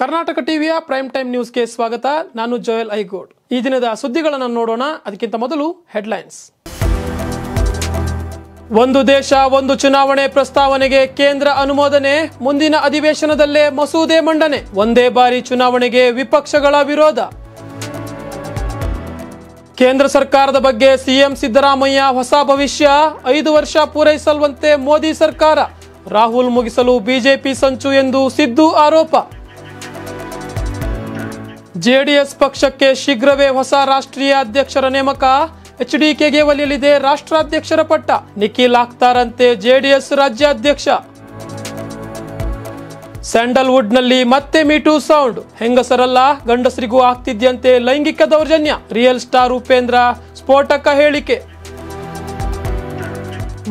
ಕರ್ನಾಟಕ ಟಿವಿಯ prime time ನ್ಯೂಸ್ಗೆ ಸ್ವಾಗತ ನಾನು ಜೋಯಲ್ ಐಗೋಡ್ ಈ ದಿನದ ಸುದ್ದಿಗಳನ್ನು ನೋಡೋಣ ಅದಕ್ಕಿಂತ ಮೊದಲು ಹೆಡ್ಲೈನ್ಸ್ ಒಂದು ದೇಶ ಒಂದು ಚುನಾವಣೆ ಪ್ರಸ್ತಾವನೆಗೆ ಕೇಂದ್ರ ಅನುಮೋದನೆ ಮುಂದಿನ ಅಧಿವೇಶನದಲ್ಲೇ ಮಸೂದೆ ಮಂಡನೆ ಒಂದೇ ಬಾರಿ ಚುನಾವಣೆಗೆ ವಿಪಕ್ಷಗಳ ವಿರೋಧ ಕೇಂದ್ರ ಸರ್ಕಾರದ ಬಗ್ಗೆ ಸಿಎಂ ಸಿದ್ದರಾಮಯ್ಯ ಹೊಸ ಭವಿಷ್ಯ ಐದು ವರ್ಷ ಪೂರೈಸಲ್ವಂತೆ ಮೋದಿ ಸರ್ಕಾರ ರಾಹುಲ್ ಮುಗಿಸಲು ಬಿಜೆಪಿ ಸಂಚು ಎಂದು ಸಿದ್ದು ಆರೋಪ ಜೆಡಿಎಸ್ ಪಕ್ಷಕ್ಕೆ ಶೀಘ್ರವೇ ಹೊಸ ರಾಷ್ಟ್ರೀಯ ಅಧ್ಯಕ್ಷರ ನೇಮಕ ಎಚ್ಡಿಕೆಗೆ ಒಲಿಯಲಿದೆ ರಾಷ್ಟ್ರಾಧ್ಯಕ್ಷರ ಪಟ್ಟ ನಿಖಿಲ್ ಆಗ್ತಾರಂತೆ ಜೆಡಿಎಸ್ ರಾಜ್ಯಾಧ್ಯಕ್ಷ ಸ್ಯಾಂಡಲ್ವುಡ್ನಲ್ಲಿ ಮತ್ತೆ ಮೀಟು ಸೌಂಡ್ ಹೆಂಗಸರಲ್ಲ ಗಂಡಸರಿಗೂ ಆಗ್ತಿದ್ಯಂತೆ ಲೈಂಗಿಕ ದೌರ್ಜನ್ಯ ರಿಯಲ್ ಸ್ಟಾರ್ ಉಪೇಂದ್ರ ಸ್ಫೋಟಕ ಹೇಳಿಕೆ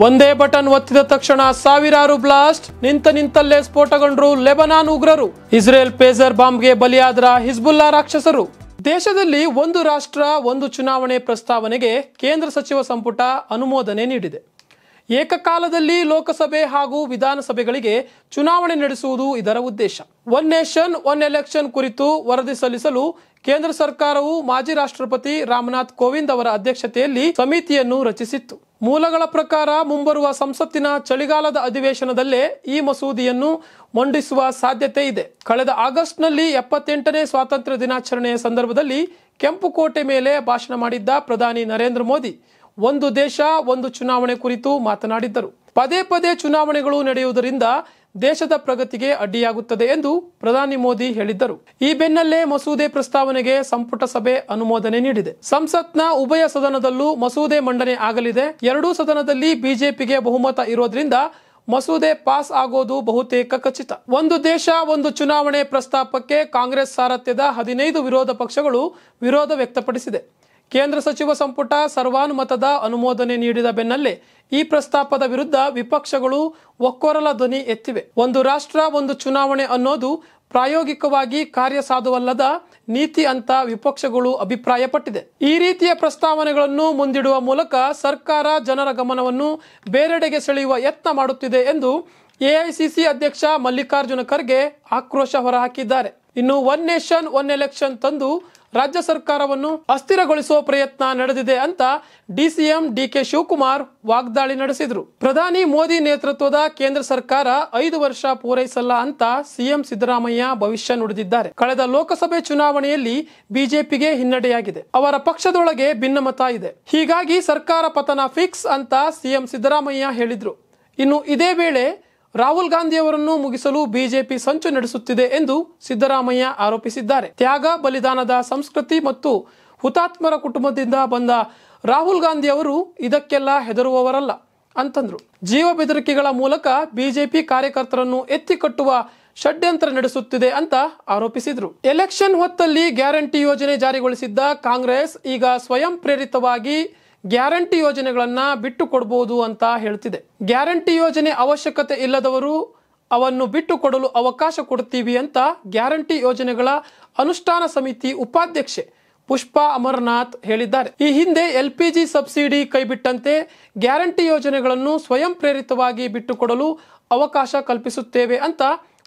ಒಂದೇ ಬಟನ್ ಒತ್ತಿದ ತಕ್ಷಣ ಸಾವಿರಾರು ಬ್ಲಾಸ್ಟ್ ನಿಂತ ನಿಂತಲ್ಲೇ ಸ್ಫೋಟಗೊಂಡ್ರು ಲೆಬನಾನ್ ಉಗ್ರರು ಇಸ್ರೇಲ್ ಪೇಸರ್ ಬಾಂಬ್ಗೆ ಬಲಿಯಾದ್ರ ಹಿಜ್ಬುಲ್ಲಾ ರಾಕ್ಷಸರು ದೇಶದಲ್ಲಿ ಒಂದು ರಾಷ್ಟ್ರ ಒಂದು ಚುನಾವಣೆ ಪ್ರಸ್ತಾವನೆಗೆ ಕೇಂದ್ರ ಸಚಿವ ಸಂಪುಟ ಅನುಮೋದನೆ ನೀಡಿದೆ ಏಕಕಾಲದಲ್ಲಿ ಲೋಕಸಭೆ ಹಾಗೂ ವಿಧಾನಸಭೆಗಳಿಗೆ ಚುನಾವಣೆ ನಡೆಸುವುದು ಇದರ ಉದ್ದೇಶ ಒನ್ ನೇಷನ್ ಒನ್ ಎಲೆಕ್ಷನ್ ಕುರಿತು ವರದಿ ಸಲ್ಲಿಸಲು ಕೇಂದ್ರ ಸರ್ಕಾರವು ಮಾಜಿ ರಾಷ್ಟ್ರಪತಿ ರಾಮನಾಥ್ ಕೋವಿಂದ್ ಅವರ ಅಧ್ಯಕ್ಷತೆಯಲ್ಲಿ ಸಮಿತಿಯನ್ನು ರಚಿಸಿತ್ತು ಮೂಲಗಳ ಪ್ರಕಾರ ಮುಂಬರುವ ಸಂಸತ್ತಿನ ಚಳಿಗಾಲದ ಅಧಿವೇಶನದಲ್ಲೇ ಈ ಮಸೂದೆಯನ್ನು ಮಂಡಿಸುವ ಸಾಧ್ಯತೆ ಇದೆ ಕಳೆದ ಆಗಸ್ಟ್ನಲ್ಲಿ ಎಪ್ಪತ್ತೆಂಟನೇ ಸ್ವಾತಂತ್ರ್ಯ ದಿನಾಚರಣೆಯ ಸಂದರ್ಭದಲ್ಲಿ ಕೆಂಪುಕೋಟೆ ಮೇಲೆ ಭಾಷಣ ಮಾಡಿದ್ದ ಪ್ರಧಾನಿ ನರೇಂದ್ರ ಮೋದಿ ಒಂದು ದೇಶ ಒಂದು ಚುನಾವಣೆ ಕುರಿತು ಮಾತನಾಡಿದ್ದರು ಪದೇ ಪದೇ ಚುನಾವಣೆಗಳು ನಡೆಯುವುದರಿಂದ ದೇಶದ ಪ್ರಗತಿಗೆ ಅಡ್ಡಿಯಾಗುತ್ತದೆ ಎಂದು ಪ್ರಧಾನಿ ಮೋದಿ ಹೇಳಿದ್ದರು ಈ ಬೆನ್ನಲ್ಲೇ ಮಸೂದೆ ಪ್ರಸ್ತಾವನೆಗೆ ಸಂಪುಟ ಸಭೆ ಅನುಮೋದನೆ ನೀಡಿದೆ ಸಂಸತ್ನ ಉಭಯ ಸದನದಲ್ಲೂ ಮಸೂದೆ ಮಂಡನೆ ಆಗಲಿದೆ ಎರಡೂ ಸದನದಲ್ಲಿ ಬಿಜೆಪಿಗೆ ಬಹುಮತ ಇರೋದ್ರಿಂದ ಮಸೂದೆ ಪಾಸ್ ಆಗೋದು ಬಹುತೇಕ ಖಚಿತ ಒಂದು ದೇಶ ಒಂದು ಚುನಾವಣೆ ಪ್ರಸ್ತಾಪಕ್ಕೆ ಕಾಂಗ್ರೆಸ್ ಸಾರಥ್ಯದ ಹದಿನೈದು ವಿರೋಧ ಪಕ್ಷಗಳು ವಿರೋಧ ವ್ಯಕ್ತಪಡಿಸಿದೆ ಕೇಂದ್ರ ಸಚಿವ ಸಂಪುಟ ಸರ್ವಾನುಮತದ ಅನುಮೋದನೆ ನೀಡಿದ ಬೆನ್ನಲ್ಲೇ ಈ ಪ್ರಸ್ತಾಪದ ವಿರುದ್ಧ ವಿಪಕ್ಷಗಳು ಒಕ್ಕೊರಲ ಧ್ವನಿ ಎತ್ತಿವೆ ಒಂದು ರಾಷ್ಟ್ರ ಒಂದು ಚುನಾವಣೆ ಅನ್ನೋದು ಪ್ರಾಯೋಗಿಕವಾಗಿ ಕಾರ್ಯ ಸಾಧುವಲ್ಲದ ನೀತಿ ಅಂತ ವಿಪಕ್ಷಗಳು ಅಭಿಪ್ರಾಯಪಟ್ಟಿದೆ ಈ ರೀತಿಯ ಪ್ರಸ್ತಾವನೆಗಳನ್ನು ಮುಂದಿಡುವ ಮೂಲಕ ಸರ್ಕಾರ ಜನರ ಗಮನವನ್ನು ಬೇರೆಡೆಗೆ ಸೆಳೆಯುವ ಯತ್ನ ಮಾಡುತ್ತಿದೆ ಎಂದು ಎಐಸಿಸಿ ಅಧ್ಯಕ್ಷ ಮಲ್ಲಿಕಾರ್ಜುನ ಖರ್ಗೆ ಆಕ್ರೋಶ ಹೊರಹಾಕಿದ್ದಾರೆ ಇನ್ನು ಒನ್ ನೇಷನ್ ಒನ್ ಎಲೆಕ್ಷನ್ ತಂದು ರಾಜ್ಯ ಸರ್ಕಾರವನ್ನು ಅಸ್ಥಿರಗೊಳಿಸುವ ಪ್ರಯತ್ನ ನಡೆದಿದೆ ಅಂತ ಡಿಸಿಎಂ ಡಿಕೆ ಶಿವಕುಮಾರ್ ವಾಗ್ದಾಳಿ ನಡೆಸಿದರು ಪ್ರಧಾನಿ ಮೋದಿ ನೇತೃತ್ವದ ಕೇಂದ್ರ ಸರ್ಕಾರ ಐದು ವರ್ಷ ಪೂರೈಸಲ್ಲ ಅಂತ ಸಿಎಂ ಸಿದ್ದರಾಮಯ್ಯ ಭವಿಷ್ಯ ನುಡಿದಿದ್ದಾರೆ ಕಳೆದ ಲೋಕಸಭೆ ಚುನಾವಣೆಯಲ್ಲಿ ಬಿಜೆಪಿಗೆ ಹಿನ್ನಡೆಯಾಗಿದೆ ಅವರ ಪಕ್ಷದೊಳಗೆ ಭಿನ್ನಮತ ಇದೆ ಹೀಗಾಗಿ ಸರ್ಕಾರ ಪತನ ಫಿಕ್ಸ್ ಅಂತ ಸಿಎಂ ಸಿದ್ದರಾಮಯ್ಯ ಹೇಳಿದ್ರು ಇನ್ನು ಇದೇ ವೇಳೆ ರಾಹುಲ್ ಗಾಂಧಿಯವರನ್ನು ಮುಗಿಸಲು ಬಿಜೆಪಿ ಸಂಚು ನಡೆಸುತ್ತಿದೆ ಎಂದು ಸಿದ್ದರಾಮಯ್ಯ ಆರೋಪಿಸಿದ್ದಾರೆ ತ್ಯಾಗ ಬಲಿದಾನದ ಸಂಸ್ಕೃತಿ ಮತ್ತು ಹುತಾತ್ಮರ ಕುಟುಂಬದಿಂದ ಬಂದ ರಾಹುಲ್ ಗಾಂಧಿ ಅವರು ಇದಕ್ಕೆಲ್ಲ ಹೆದರುವವರಲ್ಲ ಅಂತಂದ್ರು ಜೀವ ಬೆದರಿಕೆಗಳ ಮೂಲಕ ಬಿಜೆಪಿ ಕಾರ್ಯಕರ್ತರನ್ನು ಎತ್ತಿ ಕಟ್ಟುವ ಷಡ್ಯಂತ್ರ ನಡೆಸುತ್ತಿದೆ ಅಂತ ಆರೋಪಿಸಿದ್ರು ಎಲೆಕ್ಷನ್ ಹೊತ್ತಲ್ಲಿ ಗ್ಯಾರಂಟಿ ಯೋಜನೆ ಜಾರಿಗೊಳಿಸಿದ್ದ ಕಾಂಗ್ರೆಸ್ ಈಗ ಸ್ವಯಂ ಪ್ರೇರಿತವಾಗಿ ಗ್ಯಾರಂಟಿ ಯೋಜನೆಗಳನ್ನು ಬಿಟ್ಟು ಕೊಡಬಹುದು ಅಂತ ಹೇಳ್ತಿದೆ ಗ್ಯಾರಂಟಿ ಯೋಜನೆ ಅವಶ್ಯಕತೆ ಇಲ್ಲದವರು ಅವನ್ನು ಬಿಟ್ಟು ಕೊಡಲು ಅವಕಾಶ ಕೊಡ್ತೀವಿ ಅಂತ ಗ್ಯಾರಂಟಿ ಯೋಜನೆಗಳ ಅನುಷ್ಠಾನ ಸಮಿತಿ ಉಪಾಧ್ಯಕ್ಷೆ ಪುಷ್ಪಾ ಅಮರನಾಥ್ ಹೇಳಿದ್ದಾರೆ ಈ ಹಿಂದೆ ಎಲ್ ಪಿ ಜಿ ಸಬ್ಸಿಡಿ ಕೈಬಿಟ್ಟಂತೆ ಗ್ಯಾರಂಟಿ ಯೋಜನೆಗಳನ್ನು ಸ್ವಯಂ ಪ್ರೇರಿತವಾಗಿ ಬಿಟ್ಟುಕೊಡಲು ಅವಕಾಶ ಕಲ್ಪಿಸುತ್ತೇವೆ ಅಂತ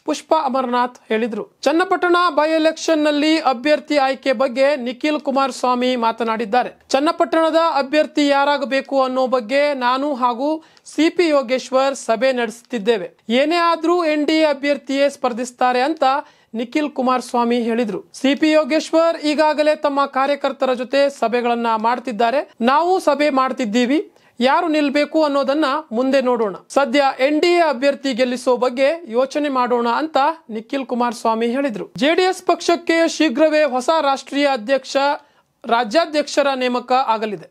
ಪುಷ್ಪಾ ಅಮರನಾಥ್ ಹೇಳಿದರು ಚನ್ನಪಟ್ಟಣ ಬೈ ಎಲೆಕ್ಷನ್ ನಲ್ಲಿ ಅಭ್ಯರ್ಥಿ ಆಯ್ಕೆ ಬಗ್ಗೆ ನಿಖಿಲ್ ಸ್ವಾಮಿ ಮಾತನಾಡಿದ್ದಾರೆ ಚನ್ನಪಟ್ಟಣದ ಅಭ್ಯರ್ಥಿ ಯಾರಾಗಬೇಕು ಅನ್ನೋ ಬಗ್ಗೆ ನಾನು ಹಾಗೂ ಸಿಪಿ ಯೋಗೇಶ್ವರ್ ಸಭೆ ನಡೆಸುತ್ತಿದ್ದೇವೆ ಏನೇ ಆದರೂ ಎನ್ ಅಭ್ಯರ್ಥಿಯೇ ಸ್ಪರ್ಧಿಸ್ತಾರೆ ಅಂತ ನಿಖಿಲ್ ಸ್ವಾಮಿ ಹೇಳಿದರು ಸಿಪಿ ಯೋಗೇಶ್ವರ್ ಈಗಾಗಲೇ ತಮ್ಮ ಕಾರ್ಯಕರ್ತರ ಜೊತೆ ಸಭೆಗಳನ್ನ ಮಾಡ್ತಿದ್ದಾರೆ ನಾವು ಸಭೆ ಮಾಡ್ತಿದ್ದೀವಿ ಯಾರು ನಿಲ್ಬೇಕು ಅನ್ನೋದನ್ನ ಮುಂದೆ ನೋಡೋಣ ಸದ್ಯ ಎನ್ ಡಿ ಎ ಅಭ್ಯರ್ಥಿ ಗೆಲ್ಲಿಸೋ ಬಗ್ಗೆ ಯೋಚನೆ ಮಾಡೋಣ ಅಂತ ನಿಖಿಲ್ ಕುಮಾರಸ್ವಾಮಿ ಹೇಳಿದ್ರು ಜೆಡಿಎಸ್ ಪಕ್ಷಕ್ಕೆ ಶೀಘ್ರವೇ ಹೊಸ ರಾಷ್ಟ್ರೀಯ ಅಧ್ಯಕ್ಷ ರಾಜ್ಯಾಧ್ಯಕ್ಷರ ನೇಮಕ ಆಗಲಿದೆ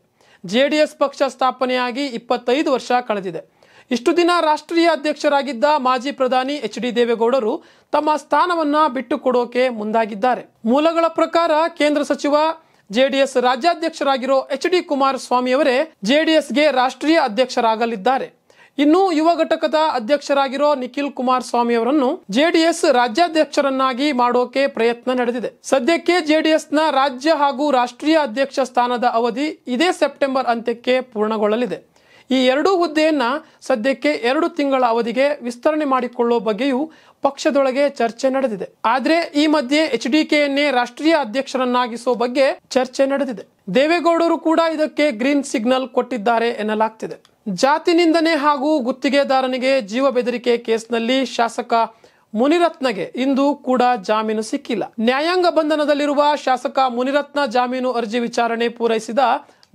ಜೆಡಿಎಸ್ ಪಕ್ಷ ಸ್ಥಾಪನೆಯಾಗಿ ಇಪ್ಪತ್ತೈದು ವರ್ಷ ಕಳೆದಿದೆ ಇಷ್ಟು ದಿನ ರಾಷ್ಟ್ರೀಯ ಅಧ್ಯಕ್ಷರಾಗಿದ್ದ ಮಾಜಿ ಪ್ರಧಾನಿ ಎಚ್ ಡಿ ದೇವೇಗೌಡರು ತಮ್ಮ ಸ್ಥಾನವನ್ನ ಬಿಟ್ಟುಕೊಡೋಕೆ ಮುಂದಾಗಿದ್ದಾರೆ ಮೂಲಗಳ ಪ್ರಕಾರ ಕೇಂದ್ರ ಸಚಿವ ಜೆಡಿಎಸ್ ರಾಜ್ಯಾಧ್ಯಕ್ಷರಾಗಿರೋ ಎಚ್ ಡಿ ಕುಮಾರಸ್ವಾಮಿ ಅವರೇ ಜೆಡಿಎಸ್ಗೆ ರಾಷ್ಟ್ರೀಯ ಅಧ್ಯಕ್ಷರಾಗಲಿದ್ದಾರೆ ಇನ್ನು ಯುವ ಘಟಕದ ಅಧ್ಯಕ್ಷರಾಗಿರೋ ನಿಖಿಲ್ ಕುಮಾರಸ್ವಾಮಿ ಅವರನ್ನು ಜೆಡಿಎಸ್ ರಾಜ್ಯಾಧ್ಯಕ್ಷರನ್ನಾಗಿ ಮಾಡೋಕೆ ಪ್ರಯತ್ನ ನಡೆದಿದೆ ಸದ್ಯಕ್ಕೆ ಜೆಡಿಎಸ್ನ ರಾಜ್ಯ ಹಾಗೂ ರಾಷ್ಟ್ರೀಯ ಅಧ್ಯಕ್ಷ ಸ್ಥಾನದ ಅವಧಿ ಇದೇ ಸೆಪ್ಟೆಂಬರ್ ಅಂತ್ಯಕ್ಕೆ ಪೂರ್ಣಗೊಳ್ಳಲಿದೆ ಈ ಎರಡೂ ಹುದ್ದೆಯನ್ನ ಸದ್ಯಕ್ಕೆ ಎರಡು ತಿಂಗಳ ಅವಧಿಗೆ ವಿಸ್ತರಣೆ ಮಾಡಿಕೊಳ್ಳುವ ಬಗ್ಗೆಯೂ ಪಕ್ಷದೊಳಗೆ ಚರ್ಚೆ ನಡೆದಿದೆ ಆದರೆ ಈ ಮಧ್ಯೆ ಎಚ್ ಡಿ ರಾಷ್ಟ್ರೀಯ ಅಧ್ಯಕ್ಷರನ್ನಾಗಿಸೋ ಬಗ್ಗೆ ಚರ್ಚೆ ನಡೆದಿದೆ ದೇವೇಗೌಡರು ಕೂಡ ಇದಕ್ಕೆ ಗ್ರೀನ್ ಸಿಗ್ನಲ್ ಕೊಟ್ಟಿದ್ದಾರೆ ಎನ್ನಲಾಗ್ತಿದೆ ಜಾತಿ ನಿಂದನೆ ಹಾಗೂ ಗುತ್ತಿಗೆದಾರನಿಗೆ ಜೀವ ಬೆದರಿಕೆ ಕೇಸ್ನಲ್ಲಿ ಶಾಸಕ ಮುನಿರತ್ನಗೆ ಇಂದು ಕೂಡ ಜಾಮೀನು ಸಿಕ್ಕಿಲ್ಲ ನ್ಯಾಯಾಂಗ ಬಂಧನದಲ್ಲಿರುವ ಶಾಸಕ ಮುನಿರತ್ನ ಜಾಮೀನು ಅರ್ಜಿ ವಿಚಾರಣೆ ಪೂರೈಸಿದ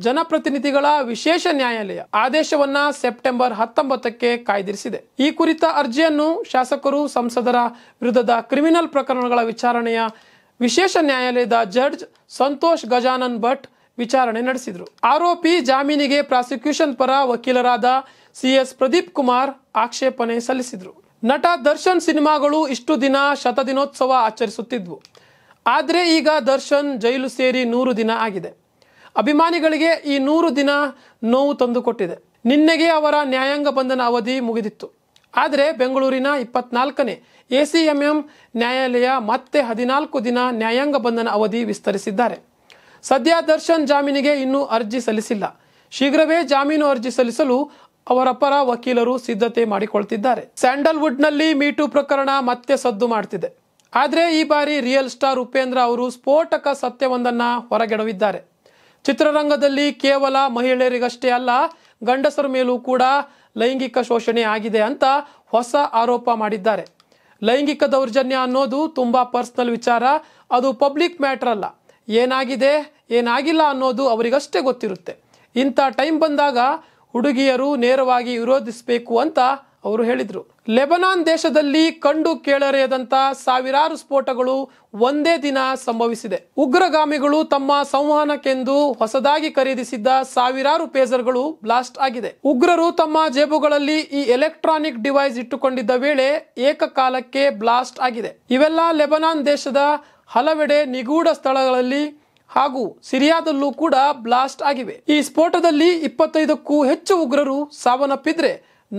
ಜನಪ್ರತಿನಿಧಿಗಳ ವಿಶೇಷ ನ್ಯಾಯಾಲಯ ಆದೇಶವನ್ನ ಸೆಪ್ಟೆಂಬರ್ ಹತ್ತೊಂಬತ್ತಕ್ಕೆ ಕಾಯ್ದಿರಿಸಿದೆ ಈ ಕುರಿತ ಅರ್ಜಿಯನ್ನು ಶಾಸಕರು ಸಂಸದರ ವಿರುದ್ಧದ ಕ್ರಿಮಿನಲ್ ಪ್ರಕರಣಗಳ ವಿಚಾರಣೆಯ ವಿಶೇಷ ನ್ಯಾಯಾಲಯದ ಜಡ್ಜ್ ಸಂತೋಷ್ ಗಜಾನನ್ ಭಟ್ ವಿಚಾರಣೆ ನಡೆಸಿದರು ಆರೋಪಿ ಜಾಮೀನಿಗೆ ಪ್ರಾಸಿಕ್ಯೂಷನ್ ಪರ ವಕೀಲರಾದ ಸಿಎಸ್ ಪ್ರದೀಪ್ ಕುಮಾರ್ ಆಕ್ಷೇಪಣೆ ಸಲ್ಲಿಸಿದರು ನಟ ದರ್ಶನ್ ಸಿನಿಮಾಗಳು ಇಷ್ಟು ದಿನ ಶತದಿನೋತ್ಸವ ಆಚರಿಸುತ್ತಿದ್ವು ಆದರೆ ಈಗ ದರ್ಶನ್ ಜೈಲು ಸೇರಿ ನೂರು ದಿನ ಆಗಿದೆ ಅಭಿಮಾನಿಗಳಿಗೆ ಈ ನೂರು ದಿನ ನೋವು ತಂದುಕೊಟ್ಟಿದೆ ನಿನ್ನೆಗೆ ಅವರ ನ್ಯಾಯಾಂಗ ಬಂಧನ ಅವಧಿ ಮುಗಿದಿತ್ತು ಆದರೆ ಬೆಂಗಳೂರಿನ ಇಪ್ಪತ್ನಾಲ್ಕನೇ ಎಸಿಎಂಎಂ ನ್ಯಾಯಾಲಯ ಮತ್ತೆ ಹದಿನಾಲ್ಕು ದಿನ ನ್ಯಾಯಾಂಗ ಬಂಧನ ಅವಧಿ ವಿಸ್ತರಿಸಿದ್ದಾರೆ ಸದ್ಯ ದರ್ಶನ್ ಜಾಮೀನಿಗೆ ಇನ್ನೂ ಅರ್ಜಿ ಸಲ್ಲಿಸಿಲ್ಲ ಶೀಘ್ರವೇ ಜಾಮೀನು ಅರ್ಜಿ ಸಲ್ಲಿಸಲು ಅವರ ಪರ ವಕೀಲರು ಸಿದ್ಧತೆ ಮಾಡಿಕೊಳ್ತಿದ್ದಾರೆ ಸ್ಯಾಂಡಲ್ವುಡ್ನಲ್ಲಿ ಮೀಟು ಪ್ರಕರಣ ಮತ್ತೆ ಸದ್ದು ಮಾಡ್ತಿದೆ ಆದರೆ ಈ ಬಾರಿ ರಿಯಲ್ ಸ್ಟಾರ್ ಉಪೇಂದ್ರ ಅವರು ಸ್ಫೋಟಕ ಸತ್ಯವೊಂದನ್ನು ಹೊರಗೆಡವಿದ್ದಾರೆ ಚಿತ್ರರಂಗದಲ್ಲಿ ಕೇವಲ ಮಹಿಳೆಯರಿಗಷ್ಟೇ ಅಲ್ಲ ಗಂಡಸರ ಮೇಲೂ ಕೂಡ ಲೈಂಗಿಕ ಶೋಷಣೆ ಆಗಿದೆ ಅಂತ ಹೊಸ ಆರೋಪ ಮಾಡಿದ್ದಾರೆ ಲೈಂಗಿಕ ದೌರ್ಜನ್ಯ ಅನ್ನೋದು ತುಂಬ ಪರ್ಸ್ನಲ್ ವಿಚಾರ ಅದು ಪಬ್ಲಿಕ್ ಮ್ಯಾಟರ್ ಅಲ್ಲ ಏನಾಗಿದೆ ಏನಾಗಿಲ್ಲ ಅನ್ನೋದು ಅವರಿಗಷ್ಟೇ ಗೊತ್ತಿರುತ್ತೆ ಇಂಥ ಟೈಮ್ ಬಂದಾಗ ಹುಡುಗಿಯರು ನೇರವಾಗಿ ವಿರೋಧಿಸಬೇಕು ಅಂತ ಅವರು ಹೇಳಿದರು ಲೆಬನಾನ್ ದೇಶದಲ್ಲಿ ಕಂಡು ಕೇಳರೆಯದಂಥ ಸಾವಿರಾರು ಸ್ಫೋಟಗಳು ಒಂದೇ ದಿನ ಸಂಭವಿಸಿದೆ ಉಗ್ರಗಾಮಿಗಳು ತಮ್ಮ ಸಂವಹನಕ್ಕೆಂದು ಹೊಸದಾಗಿ ಖರೀದಿಸಿದ್ದ ಸಾವಿರಾರು ಪೇಜರ್ಗಳು ಬ್ಲಾಸ್ಟ್ ಆಗಿದೆ ಉಗ್ರರು ತಮ್ಮ ಜೇಬುಗಳಲ್ಲಿ ಈ ಎಲೆಕ್ಟ್ರಾನಿಕ್ ಡಿವೈಸ್ ಇಟ್ಟುಕೊಂಡಿದ್ದ ವೇಳೆ ಏಕಕಾಲಕ್ಕೆ ಬ್ಲಾಸ್ಟ್ ಆಗಿದೆ ಇವೆಲ್ಲ ಲೆಬನಾನ್ ದೇಶದ ಹಲವೆಡೆ ನಿಗೂಢ ಸ್ಥಳಗಳಲ್ಲಿ ಹಾಗೂ ಸಿರಿಯಾದಲ್ಲೂ ಕೂಡ ಬ್ಲಾಸ್ಟ್ ಆಗಿವೆ ಈ ಸ್ಫೋಟದಲ್ಲಿ ಇಪ್ಪತ್ತೈದಕ್ಕೂ ಹೆಚ್ಚು ಉಗ್ರರು ಸಾವನ್ನಪ್ಪಿದ್ರೆ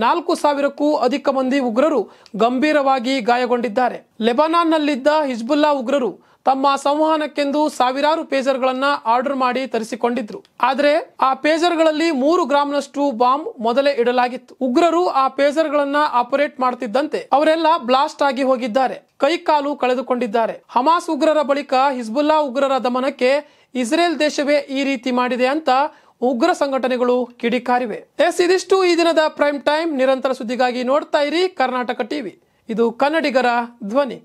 ನಾಲ್ಕು ಸಾವಿರಕ್ಕೂ ಅಧಿಕ ಮಂದಿ ಉಗ್ರರು ಗಂಭೀರವಾಗಿ ಗಾಯಗೊಂಡಿದ್ದಾರೆ ಲೆಬನಾನ್ನಲ್ಲಿದ್ದ ಹಿಜ್ಬುಲ್ಲಾ ಉಗ್ರರು ತಮ್ಮ ಸಂವಹನಕ್ಕೆಂದು ಸಾವಿರಾರು ಪೇಜರ್ಗಳನ್ನು ಆರ್ಡರ್ ಮಾಡಿ ತರಿಸಿಕೊಂಡಿದ್ರು ಆದರೆ ಆ ಪೇಜರ್ಗಳಲ್ಲಿ ಮೂರು ಗ್ರಾಮ್ನಷ್ಟು ಬಾಂಬ್ ಮೊದಲೇ ಇಡಲಾಗಿತ್ತು ಉಗ್ರರು ಆ ಪೇಜರ್ಗಳನ್ನು ಆಪರೇಟ್ ಮಾಡುತ್ತಿದ್ದಂತೆ ಅವರೆಲ್ಲ ಬ್ಲಾಸ್ಟ್ ಆಗಿ ಹೋಗಿದ್ದಾರೆ ಕೈಕಾಲು ಕಳೆದುಕೊಂಡಿದ್ದಾರೆ ಹಮಾಸ್ ಉಗ್ರರ ಬಳಿಕ ಹಿಜ್ಬುಲ್ಲಾ ಉಗ್ರರ ದಮನಕ್ಕೆ ಇಸ್ರೇಲ್ ದೇಶವೇ ಈ ರೀತಿ ಮಾಡಿದೆ ಅಂತ ಉಗ್ರ ಸಂಘಟನೆಗಳು ಕಿಡಿಕಾರಿವೆ ಎಸ್ ಇದಿಷ್ಟು ಈ ದಿನದ ಪ್ರೈಮ್ ಟೈಮ್ ನಿರಂತರ ಸುದ್ದಿಗಾಗಿ ನೋಡ್ತಾ ಇರಿ ಕರ್ನಾಟಕ ಟಿವಿ ಇದು ಕನ್ನಡಿಗರ ಧ್ವನಿ